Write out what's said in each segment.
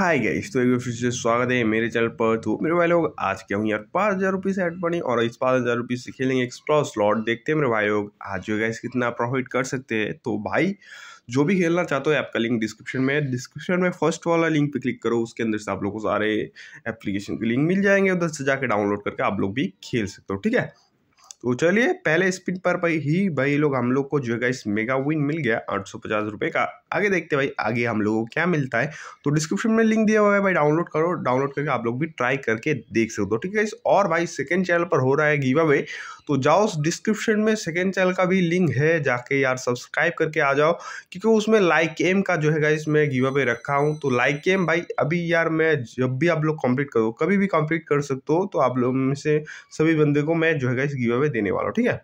hi guys तो एक फिर से स्वागत है मेरे चैनल पर तो मेरे भाई लोग आज क्या हूँ यार पाँच हज़ार रुपीज़ एड बनी और इस पाँच हज़ार रुपीज़ से खेलेंगे एक्सप्रॉ स्लॉट देखते हैं मेरे भाई लोग आज जो गाइस कितना प्रॉफिट कर सकते हैं तो भाई जो भी खेलना चाहते हो ऐप का लिंक डिस्क्रिप्शन में डिस्क्रिप्शन में फर्स्ट वाला लिंक पर क्लिक करो उसके अंदर से आप लोग को सारे एप्लीकेशन के लिंक मिल जाएंगे उधर से जाकर डाउनलोड करके आप लोग भी खेल सकते हो ठीक है तो चलिए पहले स्पिन पर भाई ही भाई लोग हम लोग को जो है इस मेगा विन मिल गया आठ सौ पचास रुपये का आगे देखते भाई आगे हम लोगों को क्या मिलता है तो डिस्क्रिप्शन में लिंक दिया हुआ है भाई डाउनलोड करो डाउनलोड करके आप लोग भी ट्राई करके देख सकते हो ठीक है और भाई सेकेंड चैनल पर हो रहा है गीवा वे तो जाओ डिस्क्रिप्शन में सेकेंड चैनल का भी लिंक है जाके यार सब्सक्राइब करके आ जाओ क्योंकि उसमें लाइक एम का जो है इसमें मैं पे रखा हूँ तो लाइक एम भाई अभी यार मैं जब भी आप लोग कंप्लीट करो कभी भी कंप्लीट कर सकते हो तो आप लोग में से सभी बंदे को मैं जो है इस गीवा पे देने वाला हूँ ठीक है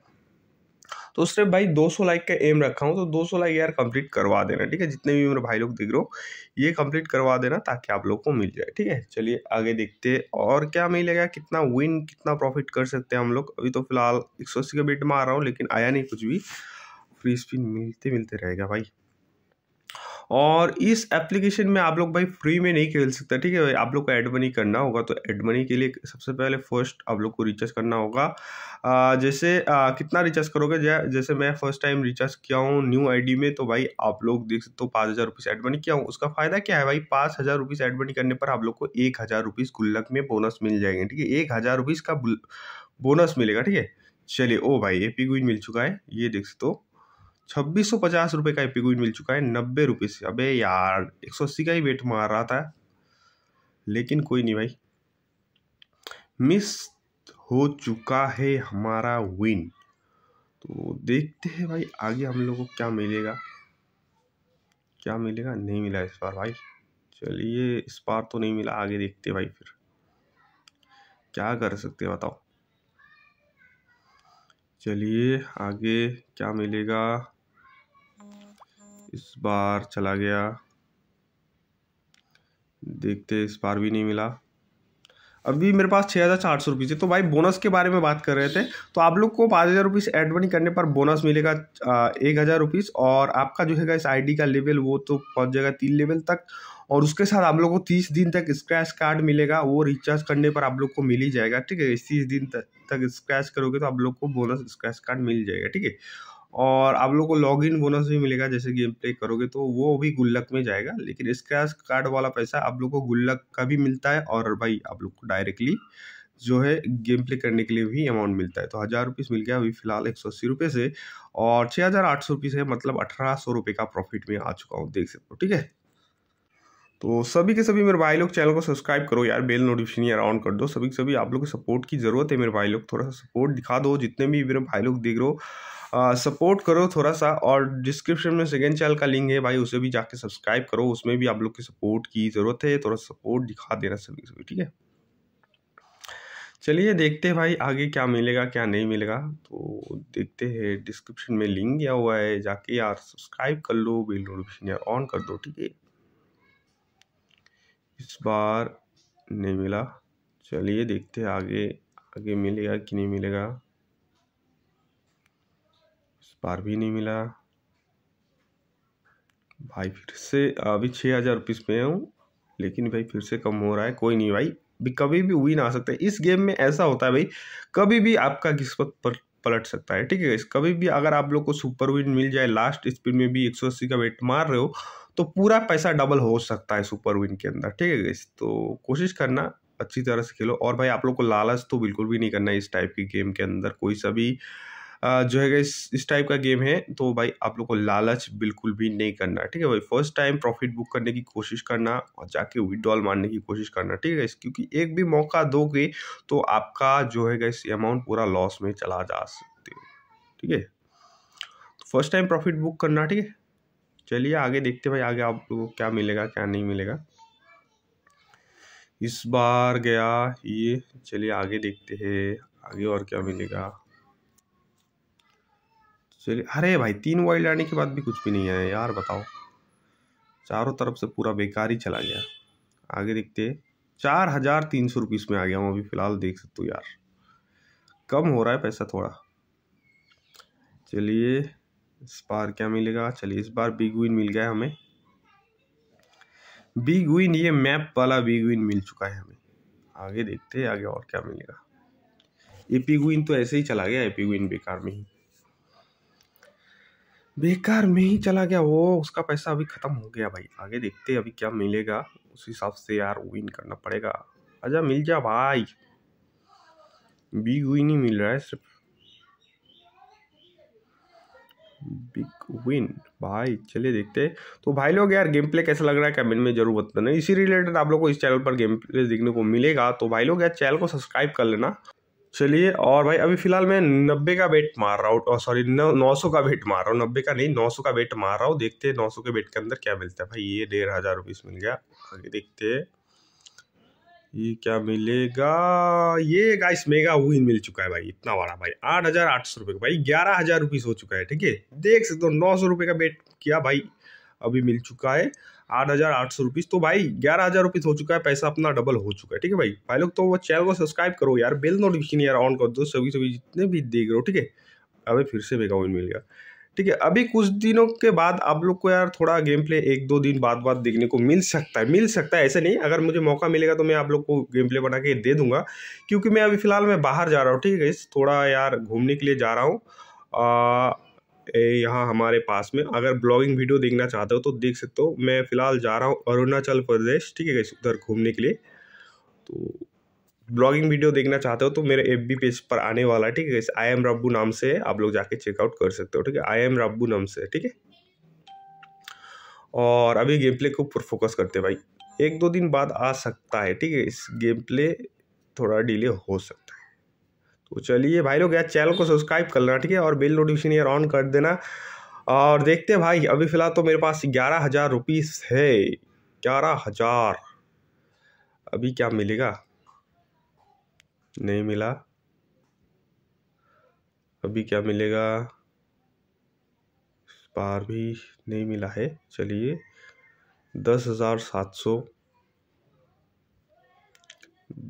तो उसने भाई 200 लाइक का एम रखा हूँ तो 200 लाइक यार कंप्लीट करवा देना ठीक है जितने भी मेरे भाई लोग दिख रहे हो ये कंप्लीट करवा देना ताकि आप लोग को मिल जाए ठीक है चलिए आगे देखते हैं और क्या मिलेगा कितना विन कितना प्रॉफिट कर सकते हैं हम लोग अभी तो फिलहाल एक सौ अस्सी के बेट में आ रहा हूँ लेकिन आया नहीं कुछ भी फ्री स्पिन मिलते मिलते रहेगा भाई और इस एप्लीकेशन में आप लोग भाई फ्री में नहीं खेल सकते ठीक है भाई आप लोग को एड मनी करना होगा तो एड मनी के लिए सबसे पहले फर्स्ट आप लोग को रिचार्ज करना होगा जैसे कितना रिचार्ज करोगे जैसे मैं फर्स्ट टाइम रिचार्ज किया हूँ न्यू आईडी में तो भाई आप लोग देख सकते हो पाँच हज़ार रुपीज़ एड मनी किया हूँ उसका फ़ायदा क्या है भाई पाँच हज़ार रुपीज़ एड मनी करने पर आप लोग को एक हज़ार रुपीज़ गुल्लक में बोनस मिल जाएंगे ठीक है एक हज़ार रुपीज़ का बोनस मिलेगा ठीक है चलिए ओ भाई ए पी मिल चुका है ये देख सकते हो छब्बीस सौ पचास रुपये का एपिक्विड मिल चुका है नब्बे रुपये से अबे यार एक सौ अस्सी का ही वेट मार रहा था लेकिन कोई नहीं भाई मिस हो चुका है हमारा विन तो देखते हैं भाई आगे हम लोग को क्या मिलेगा क्या मिलेगा नहीं मिला इस बार भाई चलिए इस बार तो नहीं मिला आगे देखते भाई फिर क्या कर सकते बताओ चलिए आगे क्या मिलेगा इस बार चला गया देखते इस बार भी नहीं मिला अभी मेरे पास छः हज़ार चार सौ रुपीज़ है तो भाई बोनस के बारे में बात कर रहे थे तो आप लोग को पाँच हज़ार रुपीज़ एड मनी करने पर बोनस मिलेगा एक हज़ार रुपीज़ और आपका जो है इस आईडी का लेवल वो तो पहुंच जाएगा तीन लेवल तक और उसके साथ आप लोग को तीस दिन तक स्क्रैच कार्ड मिलेगा वो रिचार्ज करने पर आप लोग को मिल ही जाएगा ठीक है तीस दिन तक स्क्रैच करोगे तो आप लोग को बोनस स्क्रैच कार्ड मिल जाएगा ठीक है और आप लोग को लॉगिन बोनस भी मिलेगा जैसे गेम प्ले करोगे तो वो भी गुल्लक में जाएगा लेकिन स्क्रैच कार्ड वाला पैसा आप लोग को गुल्लक का भी मिलता है और भाई आप लोग को डायरेक्टली जो है गेम प्ले करने के लिए भी अमाउंट मिलता है तो हज़ार रुपीज़ मिल गया अभी फिलहाल एक सौ अस्सी रुपये से और छः हज़ार आठ सौ रुपीज़ है मतलब अठारह सौ रुपये का प्रॉफिट में आ चुका हूँ देख सकते हो ठीक है तो सभी के सभी मेरे भाई लोग चैनल को सब्सक्राइब करो यार बेल नोटिफिकेशन यार ऑन कर दो सभी के सभी आप लोग को सपोर्ट की ज़रूरत है मेरे भाई लोग थोड़ा सा सपोर्ट दिखा दो जितने भी मेरे भाई लोग देख रहे हो सपोर्ट करो थोड़ा सा और डिस्क्रिप्शन में सेकेंड चैनल का लिंक है भाई उसे भी जाके सब्सक्राइब करो उसमें भी आप लोग की सपोर्ट की ज़रूरत है थोड़ा सपोर्ट दिखा देना सभी सभी ठीक है चलिए देखते हैं भाई आगे क्या मिलेगा क्या नहीं मिलेगा तो देखते हैं डिस्क्रिप्शन में लिंक दिया हुआ है जाके यार सब्सक्राइब कर लो बिल नोटिफिकेशन यार ऑन कर दो ठीक है इस बार नहीं मिला चलिए देखते हैं आगे आगे मिलेगा कि नहीं मिलेगा पार भी नहीं मिला भाई फिर से अभी छः हज़ार रुपीज़ पे हूँ लेकिन भाई फिर से कम हो रहा है कोई नहीं भाई भी कभी भी विन आ सकता है इस गेम में ऐसा होता है भाई कभी भी आपका किस्मत पर पलट सकता है ठीक है कभी भी अगर आप लोग को सुपर विन मिल जाए लास्ट स्पीड में भी एक सौ अस्सी का वेट मार रहे हो तो पूरा पैसा डबल हो सकता है सुपर विन के अंदर ठीक है तो कोशिश करना अच्छी तरह से खेलो और भाई आप लोग को लालच तो बिल्कुल भी नहीं करना इस टाइप की गेम के अंदर कोई सा भी जो है इस इस टाइप का गेम है तो भाई आप लोग को लालच बिल्कुल भी नहीं करना ठीक है भाई फर्स्ट टाइम प्रॉफिट बुक करने की कोशिश करना और जाके विड्रॉल मारने की कोशिश करना ठीक है क्योंकि एक भी मौका दोगे तो आपका जो है इस अमाउंट पूरा लॉस में चला जा सकते हो ठीक है फर्स्ट टाइम प्रॉफिट बुक करना ठीक है चलिए आगे देखते भाई आगे आप लोग को क्या मिलेगा क्या नहीं मिलेगा इस बार गया ये चलिए आगे देखते हैं आगे और क्या मिलेगा चलिए अरे भाई तीन वाइल्ड आने के बाद भी कुछ भी नहीं आया यार बताओ चारों तरफ से पूरा बेकार ही चला गया आगे देखते चार हज़ार तीन सौ रुपीस में आ गया हूँ अभी फ़िलहाल देख सकते हो यार कम हो रहा है पैसा थोड़ा चलिए इस बार क्या मिलेगा चलिए इस बार बिग विन मिल गया हमें बिग विन ये मैप वाला बिग विन मिल चुका है हमें आगे देखते हैं आगे और क्या मिलेगा एपी गुइन तो ऐसे ही चला गया एपी गुइन बेकार में ही बेकार में ही चला गया वो उसका पैसा अभी ख़त्म हो गया भाई आगे देखते अभी क्या मिलेगा उस हिसाब से यार विन करना पड़ेगा अच्छा मिल जा भाई बिग विन ही मिल रहा है सिर्फ बिग विन भाई चलिए देखते तो भाई लोग यार गेम प्ले कैसा लग रहा है कमेंट में जरूर बताना इसी रिलेटेड आप लोग को इस चैनल पर गेम प्ले देखने को मिलेगा तो भाई लोग यार चैनल को सब्सक्राइब कर लेना चलिए और भाई अभी फिलहाल मैं नब्बे का बेट मार रहा हूँ सॉरी नौ सौ का बेट मार रहा हूँ नब्बे का नहीं नौ सौ का बेट मार रहा हूँ देखते हैं नौ सौ के बेट के अंदर क्या मिलता है भाई ये डेढ़ हज़ार रुपीज़ मिल गया आगे देखते हैं ये क्या मिलेगा ये गाइस मेगा विन मिल चुका है भाई इतना बड़ा भाई आठ हज़ार आठ सौ रुपये का भाई ग्यारह हज़ार रुपीज़ हो चुका है ठीक है देख सकते हो नौ सौ रुपये का बेट किया भाई अभी मिल चुका है आठ हज़ार आठ सौ रुपीज़ तो भाई ग्यारह हज़ार रुपीज़ हो चुका है पैसा अपना डबल हो चुका है ठीक है भाई भाई लोग तो वो चैनल को सब्सक्राइब करो यार बेल नोटिफिकेशन यार ऑन कर दो सभी सभी जितने भी देख रहे हो ठीक है अभी फिर से मेगा मिल गया ठीक है अभी कुछ दिनों के बाद आप लोग को यार थोड़ा गेम प्ले एक दो दिन बाद बाद देखने को मिल सकता है मिल सकता है ऐसे नहीं अगर मुझे मौका मिलेगा तो मैं आप लोग को गेम प्ले बना के दे दूंगा क्योंकि मैं अभी फ़िलहाल मैं बाहर जा रहा हूँ ठीक है थोड़ा यार घूमने के लिए जा रहा हूँ यहाँ हमारे पास में अगर ब्लॉगिंग वीडियो देखना चाहते हो तो देख सकते हो मैं फ़िलहाल जा रहा हूँ अरुणाचल प्रदेश ठीक है उधर घूमने के लिए तो ब्लॉगिंग वीडियो देखना चाहते हो तो मेरे एफ पेज पर आने वाला है ठीक है आई एम रब्बू नाम से है आप लोग जाके चेकआउट कर सकते हो ठीक है आई एम रब्बू नाम से ठीक है और अभी गेम प्ले के ऊपर फोकस करते भाई एक दो दिन बाद आ सकता है ठीक है इस गेम प्ले थोड़ा डिले हो सकता है तो चलिए भाई लोग यार चैनल को सब्सक्राइब कर लेना ठीक है और बिल नोटिफिकेशन यार ऑन कर देना और देखते हैं भाई अभी फ़िलहाल तो मेरे पास ग्यारह हज़ार रुपीज़ है ग्यारह हज़ार अभी क्या मिलेगा नहीं मिला अभी क्या मिलेगा बार भी नहीं मिला है चलिए दस हज़ार सात सौ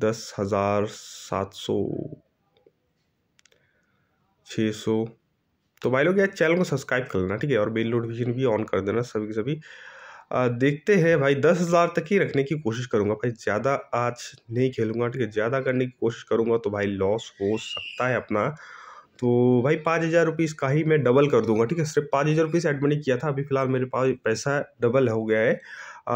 दस हज़ार सात सौ छः सौ तो भाई लोग यार चैनल को सब्सक्राइब कर लेना ठीक है और बेल नोटिफिकेशन भी ऑन कर देना सभी के सभी आ, देखते हैं भाई दस हज़ार तक ही रखने की कोशिश करूँगा भाई ज़्यादा आज नहीं खेलूँगा ठीक है ज़्यादा करने की कोशिश करूँगा तो भाई लॉस हो सकता है अपना तो भाई पाँच हज़ार रुपीज़ का ही मैं डबल कर दूंगा ठीक है सिर्फ पाँच हज़ार रुपीज़ एडमिट नहीं किया था अभी फ़िलहाल मेरे पास पैसा डबल हो गया है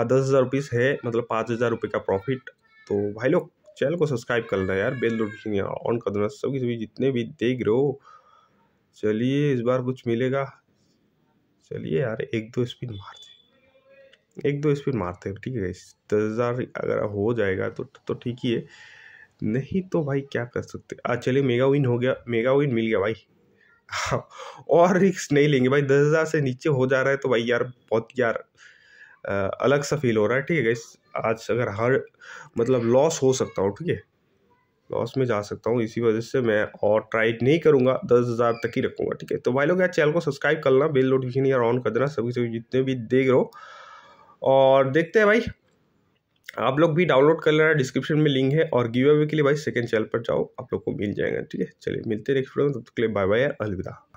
दस हज़ार रुपीज़ है मतलब पाँच हज़ार रुपये का प्रॉफिट तो भाई लोग चैनल को सब्सक्राइब करना यार बेल नोटिफिकेशन ऑन कर देना सभी सभी जितने भी देख रहे हो चलिए इस बार कुछ मिलेगा चलिए यार एक दो स्पिन मारते एक दो स्पिन मारते हैं ठीक है दस हज़ार अगर हो जाएगा तो तो ठीक ही है नहीं तो भाई क्या कर सकते आ चलिए मेगा विन हो गया मेगा विन मिल गया भाई हाँ, और रिक्स नहीं लेंगे भाई दस हज़ार से नीचे हो जा रहा है तो भाई यार बहुत यार अलग सा फील हो रहा है ठीक है आज अगर हर मतलब लॉस हो सकता हो ठीक है लॉस में जा सकता हूँ इसी वजह से मैं और ट्राई नहीं करूँगा दस हज़ार तक ही रखूँगा ठीक है तो भाई लोग यार चैनल को सब्सक्राइब कर लेना बेल नोटिफिकेशन यार ऑन कर देना सभी सभी जितने भी देख रहे हो और देखते हैं भाई आप लोग भी डाउनलोड कर लेना डिस्क्रिप्शन में लिंक है और गिव अवे के लिए भाई सेकंड चैनल पर जाओ आप लोग को मिल जाएगा ठीक है चलिए मिलते नेक्स्ट वीडियो में तब तक के लिए बाय बाय अलविदा